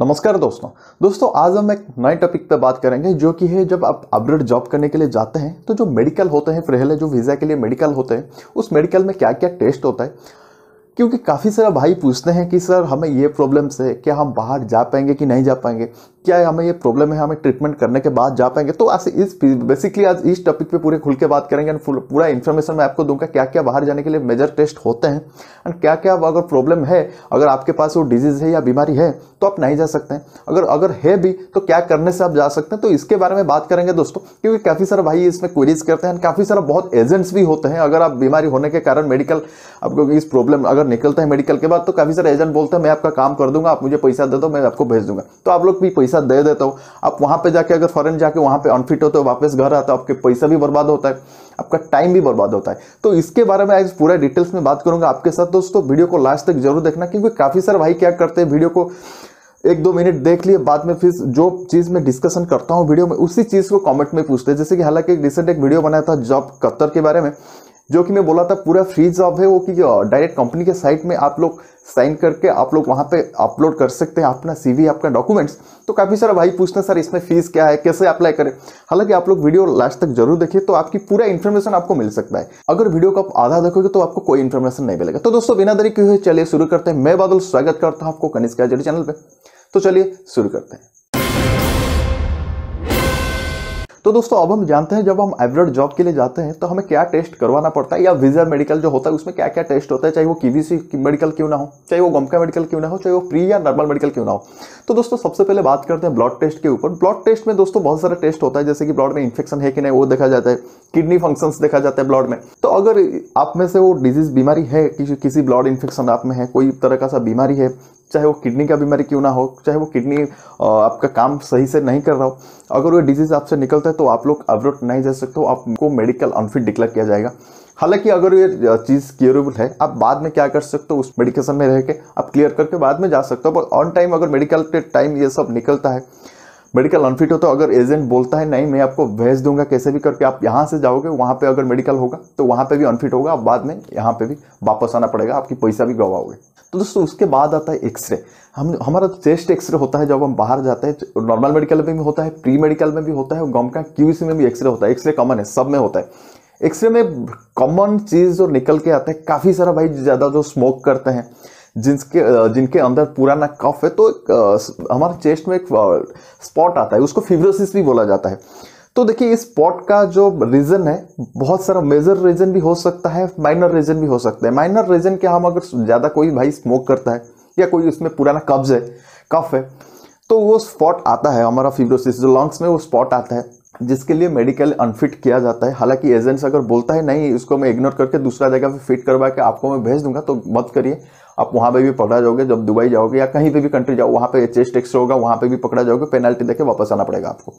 नमस्कार दोस्तों दोस्तों आज हम एक नए टॉपिक पे बात करेंगे जो कि है जब आप अब्रड जॉब करने के लिए जाते हैं तो जो मेडिकल होते हैं है जो वीज़ा के लिए मेडिकल होते हैं उस मेडिकल में क्या क्या टेस्ट होता है क्योंकि काफ़ी सारा भाई पूछते हैं कि सर हमें ये प्रॉब्लम्स है क्या हम बाहर जा पाएंगे कि नहीं जा पाएंगे क्या है हमें ये प्रॉब्लम है हमें ट्रीटमेंट करने के बाद जा पाएंगे तो आज इस बेसिकली आज इस टॉपिक पे पूरे खुल के बात करेंगे एंड पूरा इन्फॉर्मेशन मैं आपको दूंगा क्या क्या बाहर जाने के लिए मेजर टेस्ट होते हैं एंड क्या क्या अगर प्रॉब्लम है अगर आपके पास वो डिजीज़ है या बीमारी है तो आप नहीं जा सकते हैं अगर अगर है भी तो क्या करने से आप जा सकते हैं तो इसके बारे में बात करेंगे दोस्तों क्योंकि काफ़ी सारा भाई इसमें क्वेरीज करते हैं काफ़ी सारा बहुत एजेंट्स भी होते हैं अगर आप बीमारी होने के कारण मेडिकल आपको इस प्रॉब्लम अगर निकलते हैं मेडिकल के बाद तो काफ़ी सारे एजेंट बोलते हैं मैं आपका काम कर दूंगा आप मुझे पैसा दे दो मैं आपको भेज दूंगा तो आप लोग भी पैसा पैसा दे देता हूँ आप वहाँ पे जाके अगर फॉरन जाके वहाँ पे अनफिट होते हो तो वापस घर आता हो आपके पैसा भी बर्बाद होता है आपका टाइम भी बर्बाद होता है तो इसके बारे में आज पूरा डिटेल्स में बात करूंगा आपके साथ दोस्तों वीडियो को लास्ट तक जरूर देखना क्योंकि काफ़ी सारे भाई क्या करते हैं वीडियो को एक दो मिनट देख लिए बाद में फिर जो चीज़ मैं डिस्कशन करता हूँ वीडियो में उसी चीज़ को कमेंट में पूछते हैं जैसे कि हालांकि एक रिसेंट एक वीडियो बनाया था जॉब कत्तर के बारे में जो कि मैं बोला था पूरा फ्री जॉब है वो कि डायरेक्ट कंपनी के साइट में आप लोग साइन करके आप लोग वहाँ पे अपलोड कर सकते हैं अपना सीवी आपका डॉक्यूमेंट्स तो काफ़ी सारा भाई पूछते हैं सर इसमें फीस क्या है कैसे अप्लाई करें हालांकि आप लोग वीडियो लास्ट तक जरूर देखिए तो आपकी पूरा इन्फॉर्मेशन आपको मिल सकता है अगर वीडियो को आप आधा देखोगे तो आपको कोई इन्फॉर्मेशन नहीं मिलेगा तो दोस्तों बिना दरी क्यों चलिए शुरू करते हैं मैं बादल स्वागत करता हूँ आपको कनिष्का जड़ी चैनल पर तो चलिए शुरू करते हैं तो दोस्तों अब हम जानते हैं जब हम एवरेड जॉब के लिए जाते हैं तो हमें क्या टेस्ट करवाना पड़ता है या विजा मेडिकल जो होता है उसमें क्या क्या टेस्ट होता है चाहे वो कीवीसी मेडिकल क्यों ना हो चाहे वो गमका मेडिकल क्यों ना हो चाहे वो प्री या नॉर्मल मेडिकल क्यों ना हो तो दोस्तों सबसे पहले बात करते हैं ब्लड टेस्ट के ऊपर ब्लड टेस्ट में दोस्तों बहुत सारा टेस्ट होता है जैसे कि ब्लड में इन्फेक्शन है कि नहीं वो देखा जाता है किडनी फंक्शन देखा जाता है ब्लड में तो अगर आप में से वो डिजीज बीमारी है किसी किसी ब्लड इन्फेक्शन आप में है कोई तरह का सा बीमारी है चाहे वो किडनी का बीमारी क्यों ना हो चाहे वो किडनी आपका काम सही से नहीं कर रहा हो अगर वो डिजीज़ आपसे निकलता है तो आप लोग अब्रोड नहीं जा सकते हो आपको मेडिकल अनफिट डिक्लेयर किया जाएगा हालांकि अगर ये चीज़ क्योरेबल है आप बाद में क्या कर सकते हो उस मेडिकेशन में रह के आप क्लियर करके बाद में जा सकते हो पर ऑन टाइम अगर मेडिकल के टाइम ये सब निकलता है मेडिकल अनफिट हो तो अगर एजेंट बोलता है नहीं मैं आपको भेज दूंगा कैसे भी करके आप यहाँ से जाओगे वहाँ पे अगर मेडिकल होगा तो वहाँ पे भी अनफिट होगा आप बाद में यहाँ पे भी वापस आना पड़ेगा आपकी पैसा भी गवाओगे तो दोस्तों उसके बाद आता है एक्सरे हम हमारा चेस्ट एक्सरे होता है जब हम बाहर जाते हैं नॉर्मल तो मेडिकल में भी होता है प्री मेडिकल में भी होता है गम का क्यूसी में भी एक्सरे होता है एक्सरे कॉमन है सब में होता है एक्सरे में कॉमन चीज़ जो निकल के आता है काफ़ी सारा भाई ज़्यादा जो स्मोक करते हैं जिनके जिनके अंदर पुराना कफ है तो हमारे चेस्ट में एक स्पॉट आता है उसको फिवरोसिस भी बोला जाता है तो देखिए इस स्पॉट का जो रीज़न है बहुत सारा मेजर रीज़न भी हो सकता है माइनर रीज़न भी हो सकता है माइनर रीज़न क्या हम अगर ज़्यादा कोई भाई स्मोक करता है या कोई उसमें पुराना कब्ज है कफ है तो वो स्पॉट आता है हमारा फिब्रोसिस जो लंग्स में वो स्पॉट आता है जिसके लिए मेडिकल अनफिट किया जाता है हालांकि एजेंट्स अगर बोलता है नहीं इसको मैं इग्नोर करके दूसरा जगह पे फिट करवा के आपको मैं भेज दूंगा तो मत करिए आप वहाँ पे भी पकड़ा जाओगे जब दुबई जाओगे या कहीं पे भी कंट्री जाओ वहाँ पे चेस्ट एक्स होगा वहाँ पे भी पकड़ा जाओगे पेनल्टी देके वापस आना पड़ेगा आपको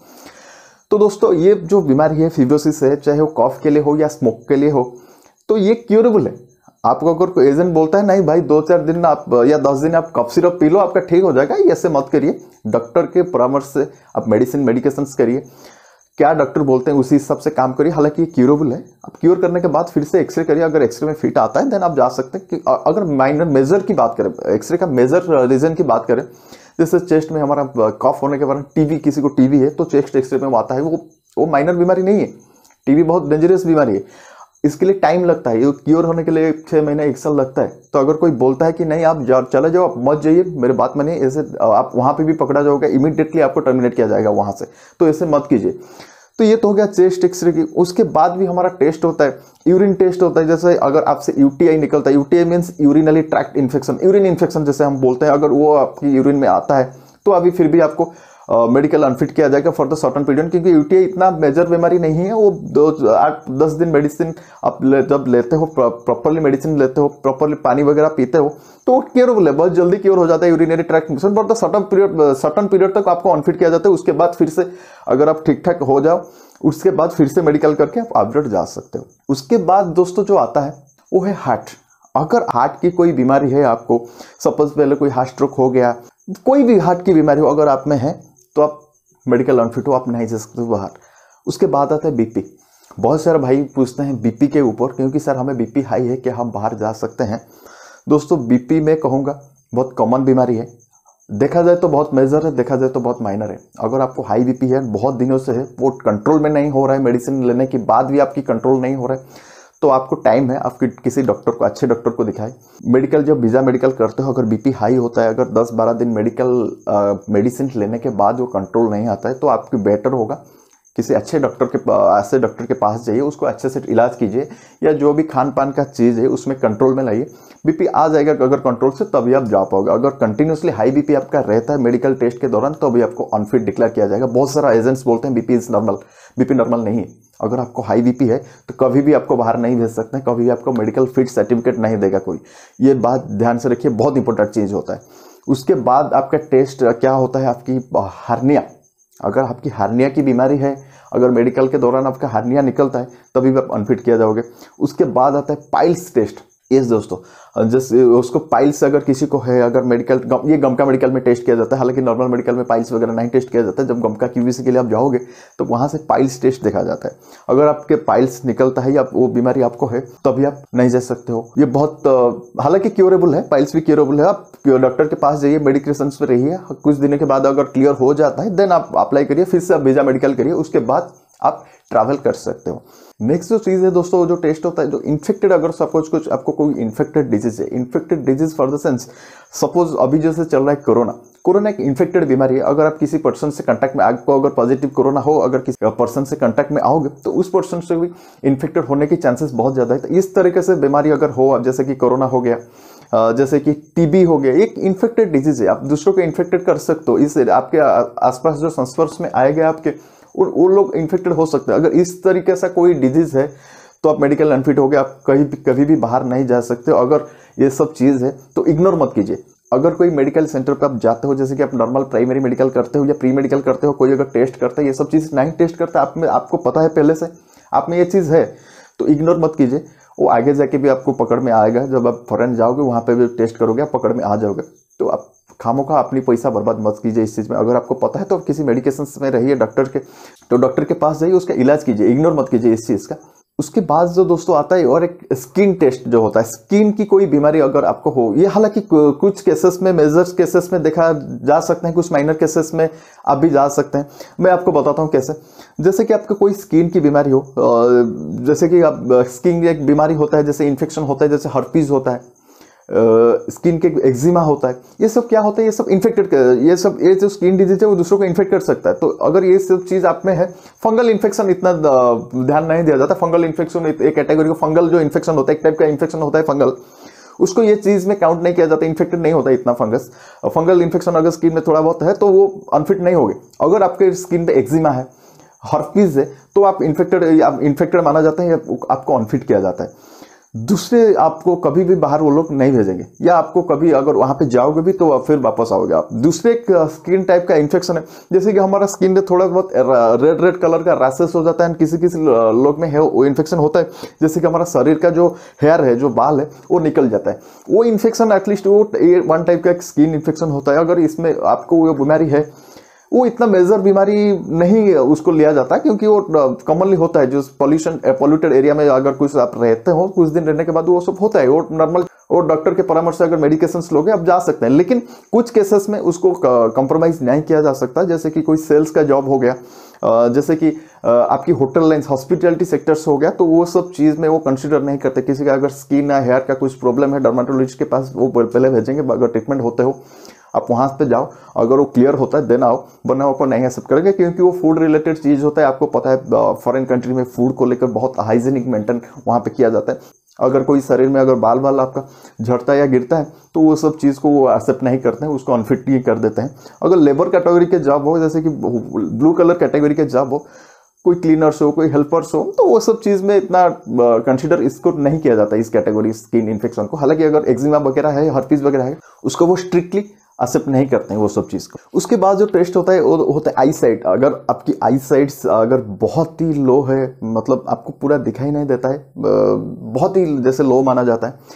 तो दोस्तों ये जो बीमारी है फिब्रोसिस है चाहे वो कॉफ के लिए हो या स्मोक के लिए हो तो ये क्योरेबल है आपको अगर कोई एजेंट बोलता है नहीं भाई दो चार दिन आप या दस दिन आप कफ सिरप पी लो आपका ठीक हो जाएगा ऐसे मत करिए डॉक्टर के परामर्श से आप मेडिसिन मेडिकेशन करिए क्या डॉक्टर बोलते हैं उसी हिसाब से काम करिए हालांकि ये क्यूरेबल है आप क्योर करने के बाद फिर से एक्सरे करिए अगर एक्सरे में फिट आता है देन आप जा सकते हैं कि अगर माइनर मेजर की बात करें एक्सरे का मेजर रीजन की बात करें जैसे चेस्ट में हमारा कॉफ होने के कारण टीबी किसी को टीवी है तो चेस्ट एक्सरे में आता है वो वो माइनर बीमारी नहीं है टीवी बहुत डेंजरस बीमारी है इसके लिए टाइम लगता है क्योर होने के लिए छः महीने एक साल लगता है तो अगर कोई बोलता है कि नहीं आप जा, चले जाओ आप मत जाइए मेरे बात में नहीं ऐसे आप वहाँ पे भी पकड़ा जाओगे इमीडिएटली आपको टर्मिनेट किया जाएगा वहाँ से तो ऐसे मत कीजिए तो ये तो हो गया चेस्ट एक्सरे की उसके बाद भी हमारा टेस्ट होता है यूरिन टेस्ट होता है जैसे अगर आपसे यूटीआई निकलता है UTI means urinary tract infection urine infection जैसे हम बोलते हैं अगर वो आपकी यूरिन में आता है तो अभी फिर भी आपको मेडिकल अनफिट किया जाएगा फॉर द सर्टन पीरियड क्योंकि यूटीआई इतना मेजर बीमारी नहीं है वो दो आठ दस दिन मेडिसिन आप ले, जब लेते हो प्रॉपरली मेडिसिन लेते हो प्रॉपरली पानी वगैरह पीते हो तो क्योरेबल है बहुत जल्दी क्योर हो जाता है urinary tract infection but the certain period certain period तक आपको अनफिट किया जाता है उसके बाद फिर से अगर आप ठीक ठाक हो जाओ उसके बाद फिर से मेडिकल करके आप अपडेट जा सकते हो उसके बाद दोस्तों जो आता है वो है हार्ट अगर हार्ट की कोई बीमारी है आपको सपोज पहले कोई हार्ट स्ट्रोक हो गया कोई भी हार्ट की बीमारी हो अगर आप में है तो आप मेडिकल अनफिट हो आप नहीं जा सकते बाहर उसके बाद आता है बीपी बहुत सारे भाई पूछते हैं बीपी के ऊपर क्योंकि सर हमें बीपी हाई है कि हम बाहर जा सकते हैं दोस्तों बीपी में कहूँगा बहुत कॉमन बीमारी है देखा जाए तो बहुत मेजर है देखा जाए तो बहुत माइनर है अगर आपको हाई बीपी है बहुत दिनों से है वो कंट्रोल में नहीं हो रहा है मेडिसिन लेने के बाद भी आपकी कंट्रोल नहीं हो रहा है तो आपको टाइम है आप किसी डॉक्टर को अच्छे डॉक्टर को दिखाए मेडिकल जब वीज़ा मेडिकल करते हो अगर बीपी हाई होता है अगर 10-12 दिन मेडिकल मेडिसिन लेने के बाद वो कंट्रोल नहीं आता है तो आपकी बेटर होगा किसी अच्छे डॉक्टर के ऐसे डॉक्टर के पास जाइए उसको अच्छे से इलाज कीजिए या जो भी खान पान का चीज़ है उसमें कंट्रोल में लाइए बीपी आ जाएगा अगर कंट्रोल से तभी आप जा पाओगे अगर कंटिन्यूसली हाई बीपी आपका रहता है मेडिकल टेस्ट के दौरान तो भी आपको अनफिट डिक्लेयर किया जाएगा बहुत सारा एजेंट्स बोलते हैं BP is normal BP normal नहीं है अगर आपको हाई बीपी है तो कभी भी आपको बाहर नहीं भेज सकते हैं कभी भी आपको मेडिकल फिट सर्टिफिकेट नहीं देगा कोई ये बात ध्यान से रखिए बहुत इंपॉर्टेंट चीज़ होता है उसके बाद आपका टेस्ट क्या होता है आपकी हार्निया अगर आपकी हार्निया की बीमारी है अगर मेडिकल के दौरान आपका हार्निया निकलता है तभी भी आप अनफिट किया जाओगे उसके बाद आता है पाइल्स टेस्ट यस दोस्तों जैसे उसको पाइल्स अगर किसी को है अगर मेडिकल गम, ये गमका मेडिकल में टेस्ट किया जाता है हालांकि नॉर्मल मेडिकल में पाइल्स वगैरह नहीं टेस्ट किया जाता है जब गमका क्यूवीसी के लिए आप जाओगे तो वहाँ से पाइल्स टेस्ट देखा जाता है अगर आपके पाइल्स निकलता है या वो बीमारी आपको है तो अभी आप नहीं जा सकते हो ये बहुत हालांकि क्योरेबल है पाइल्स भी क्योरेबल है आप डॉक्टर के पास जाइए मेडिकेशन पर रहिए कुछ दिनों के बाद अगर क्लियर हो जाता है देन आप अप्लाई करिए फिर से आप वीज़ा मेडिकल करिए उसके बाद आप ट्रैवल कर सकते हो नेक्स्ट जो चीज़ है दोस्तों जो टेस्ट होता है जो इन्फेक्टेड अगर सपोज कुछ आपको कोई इन्फेक्टेड डिजीज है infected disease for the sense suppose अभी जैसे चल रहा है कोरोना कोरोना एक इन्फेक्टेड बीमारी है अगर आप किसी पर्सन से कंटैक्ट में आपको अगर पॉजिटिव कोरोना हो अगर किसी पर्सन से कंटैक्ट में आओगे तो उस पर्सन से भी इन्फेक्टेड होने के चांसेस बहुत ज़्यादा है तो इस तरीके से बीमारी अगर हो आप जैसे कि कोरोना हो गया जैसे कि टीबी हो गया एक इन्फेक्टेड डिजीज है आप दूसरों को इन्फेक्टेड कर सकते हो इस आपके आसपास जो संस्पर्श में आएगा आपके और वो लोग इन्फेक्टेड हो सकते हैं अगर इस तरीके से कोई डिजीज़ है तो आप मेडिकल अनफिट हो गए आप कहीं भी कभी भी बाहर नहीं जा सकते हो अगर ये सब चीज़ है तो इग्नोर मत कीजिए अगर कोई मेडिकल सेंटर पर आप जाते हो जैसे कि आप नॉर्मल प्राइमरी मेडिकल करते हो या प्री मेडिकल करते हो कोई अगर टेस्ट करता है ये सब चीज़ नहीं टेस्ट करता आप में आपको पता है पहले से आप में ये चीज़ है तो इग्नोर मत कीजिए वो आगे जाके भी आपको पकड़ में आएगा जब आप फॉरन जाओगे वहाँ पर भी टेस्ट करोगे आप पकड़ में आ जाओगे तो आप खामोखा अपनी पैसा बर्बाद मत कीजिए इस चीज़ में अगर आपको पता है तो किसी मेडिकेशन में रहिए डॉक्टर के तो डॉक्टर के पास जाइए उसका इलाज कीजिए इग्नोर मत कीजिए इस चीज़ का उसके बाद जो दोस्तों आता है और एक स्किन टेस्ट जो होता है स्किन की कोई बीमारी अगर आपको हो ये हालांकि कुछ केसेस में मेजर केसेस में देखा जा सकते हैं कुछ माइनर केसेस में आप भी जा सकते हैं मैं आपको बताता हूँ कैसे जैसे कि आपको कोई स्किन की बीमारी हो जैसे कि आप स्किन एक बीमारी होता है जैसे इन्फेक्शन होता है जैसे हर्पीज़ होता है स्किन के एक्जिमा होता है ये सब क्या होता है ये सब इन्फेक्टेड ये सब ये जो स्किन डिजीज है वो दूसरों को इन्फेक्ट कर सकता है तो अगर ये सब चीज़ आप में है फंगल इन्फेक्शन इतना ध्यान नहीं दिया जाता फंगल इन्फेक्शन एक कैटेगरी का फंगल जो इन्फेक्शन होता है एक टाइप का इन्फेक्शन होता है फंगल उसको ये चीज़ में काउंट नहीं किया जाता इन्फेक्टेड नहीं होता इतना फंगस फंगल इन्फेक्शन अगर स्किन में थोड़ा बहुत है तो वो अनफिट नहीं होगी अगर आपके स्किन पे एक्जिमा है हर्पीज है तो आप इन्फेक्टेड आप इन्फेक्टेड माना जाता है या आपको अनफिट किया जाता है दूसरे आपको कभी भी बाहर वो लोग नहीं भेजेंगे या आपको कभी अगर वहाँ पे जाओगे भी तो फिर वापस आओगे आप दूसरे स्किन टाइप का इन्फेक्शन है जैसे कि हमारा स्किन में थोड़ा बहुत रेड रेड कलर का रैसेस हो जाता है किसी किसी लोग में है वो इन्फेक्शन होता है जैसे कि हमारा शरीर का जो हेयर है जो बाल है वो निकल जाता है वो इन्फेक्शन एटलीस्ट वो वन टाइप का एक स्किन इन्फेक्शन होता है अगर इसमें आपको वो बीमारी है वो इतना मेजर बीमारी नहीं उसको लिया जाता क्योंकि वो कॉमनली होता है जो पॉल्यूशन पॉल्यूटेड एरिया में अगर कुछ आप रहते हो कुछ दिन रहने के बाद वो सब होता है वो नॉर्मल और डॉक्टर के परामर्श से अगर मेडिकेशन लोगे आप जा सकते हैं लेकिन कुछ केसेस में उसको कंप्रोमाइज़ नहीं किया जा सकता जैसे कि कोई सेल्स का जॉब हो गया जैसे कि आपकी होटल लाइन्स हॉस्पिटलिटी सेक्टर्स हो गया तो वो सब चीज़ में वो कंसिडर नहीं करते किसी का अगर स्किन या हेयर का कुछ प्रॉब्लम है डर्माटोलॉजिस्ट के पास वो पहले भेजेंगे अगर ट्रीटमेंट होते हो आप वहाँ पे जाओ अगर वो क्लियर होता है देन आओ वरना वो नहीं एक्सेप्ट करेंगे क्योंकि वो फूड रिलेटेड चीज़ होता है आपको पता है फॉरेन कंट्री में फूड को लेकर बहुत हाइजीनिक मेंटेन वहाँ पे किया जाता है अगर कोई शरीर में अगर बाल बाल आपका झड़ता है या गिरता है तो वो सब चीज़ को वो एक्सेप्ट नहीं करते हैं उसको अनफिट ही कर देते हैं अगर लेबर कैटेगरी के जॉब हो जैसे कि ब्लू कलर कैटेगरी के जॉब हो कोई क्लीनर्स हो कोई हेल्पर्स हो तो वो सब चीज़ में इतना कंसिडर इसको नहीं किया जाता इस कैटेगरी स्किन इन्फेक्शन को हालांकि अगर एक्जिमा वगैरह है हर वगैरह है उसको वो स्ट्रिक्टली एक्सेप्ट नहीं करते हैं वो सब चीज़ को उसके बाद जो टेस्ट होता है वो होता है आई साइट अगर आपकी आई साइट अगर बहुत ही लो है मतलब आपको पूरा दिखाई नहीं देता है बहुत ही जैसे लो माना जाता है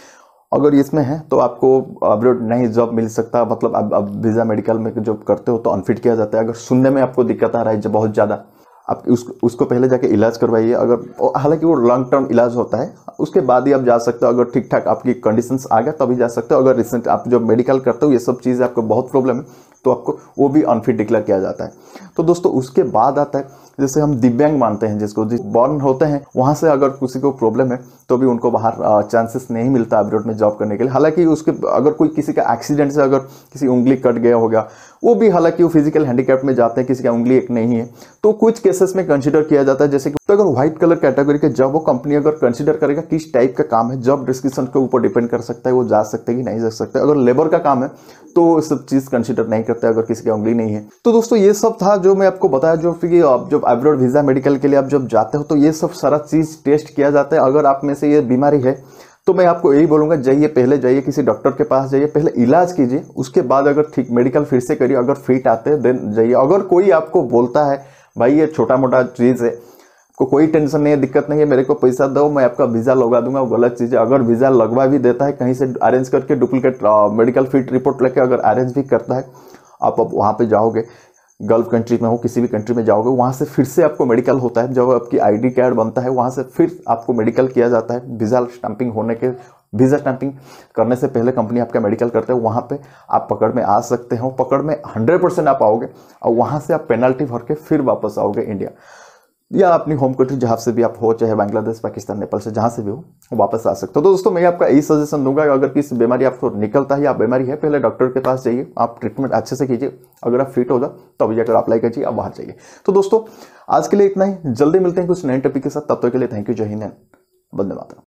अगर इसमें है तो आपको अब्रॉड नहीं जॉब मिल सकता मतलब अब अब वीज़ा मेडिकल में जॉब करते हो तो अनफिट किया जाता है अगर सुनने में आपको दिक्कत आ रहा है बहुत ज़्यादा आप उस उसको पहले जाके इलाज करवाइए अगर हालांकि वो लॉन्ग टर्म इलाज होता है उसके बाद ही आप जा सकते हो अगर ठीक ठाक आपकी कंडीशंस आ गया तभी जा सकते हो अगर रिसेंट आप जब मेडिकल करते हो ये सब चीज़ें आपको बहुत प्रॉब्लम है तो आपको वो भी अनफिट डिक्लेयर किया जाता है तो दोस्तों उसके बाद आता है जैसे हम दिव्यांग मानते हैं जिसको जिस बॉर्न होते हैं वहाँ से अगर किसी को प्रॉब्लम है तो भी उनको बाहर चांसेस नहीं मिलता अब्रोड में जॉब करने के लिए हालांकि उसके अगर कोई किसी का एक्सीडेंट से अगर किसी उंगली कट गया होगा वो भी हालांकि वो फिजिकल हैंडीकैप में जाते हैं किसी का उंगली एक नहीं है तो कुछ केसेस में कंसिडर किया जाता है जैसे कि तो अगर व्हाइट कलर कैटेगरी के जब वो कंपनी अगर कंसिडर करेगा किस टाइप का काम है जब डिस्क्रिप्शन के ऊपर डिपेंड कर सकता है वो जा सकते कि नहीं जा सकते अगर लेबर का काम है तो सब चीज़ कंसिडर नहीं करते अगर किसी की उंगली नहीं है तो दोस्तों ये सब था जो मैं आपको बताया जो कि आप जब एब्रॉड वीज़ा मेडिकल के लिए आप जब जाते हो तो ये सब सारा चीज़ टेस्ट किया जाता है अगर आप में से ये बीमारी है तो मैं आपको यही बोलूँगा जाइए पहले जाइए किसी डॉक्टर के पास जाइए पहले इलाज कीजिए उसके बाद अगर ठीक मेडिकल फिर से करिए अगर फिट आते हैं देन जाइए अगर कोई आपको बोलता है भाई ये छोटा मोटा चीज़ है आपको कोई टेंशन नहीं है दिक्कत नहीं है मेरे को पैसा दो मैं आपका वीज़ा लगा दूंगा वो गलत चीज़ है अगर वीज़ा लगवा भी देता है कहीं से अरेंज करके डुप्लीकेट मेडिकल फिट रिपोर्ट लेके अगर अरेंज भी करता है आप अब वहाँ पे जाओगे गल्फ कंट्री में हो किसी भी कंट्री में जाओगे वहाँ से फिर से आपको मेडिकल होता है जब आपकी आईडी कार्ड बनता है वहाँ से फिर आपको मेडिकल किया जाता है वीज़ा स्टम्पिंग होने के वीज़ा स्टम्पिंग करने से पहले कंपनी आपका मेडिकल करते हैं वहाँ पे आप पकड़ में आ सकते हो पकड़ में 100 परसेंट आप आओगे और वहाँ से आप पेनल्टी भर के फिर वापस आओगे इंडिया या अपनी होम कंट्री जहाँ से भी आप हो चाहे बांग्लादेश पाकिस्तान नेपाल से जहाँ से भी हो वापस आ सकते हो तो दोस्तों मैं आपका यही सजेशन दूंगा अगर किसी बीमारी आपको निकलता है या बीमारी है पहले डॉक्टर के पास जाइए आप ट्रीटमेंट अच्छे से कीजिए अगर आप फिट हो जाए अभी जाकर अप्लाई कीजिए आप बाहर जाइए तो दोस्तों आज के लिए इतना ही जल्दी मिलते हैं कुछ नए टॉपिक के साथ तब तक के लिए थैंक यू जय हिंद बंदे माता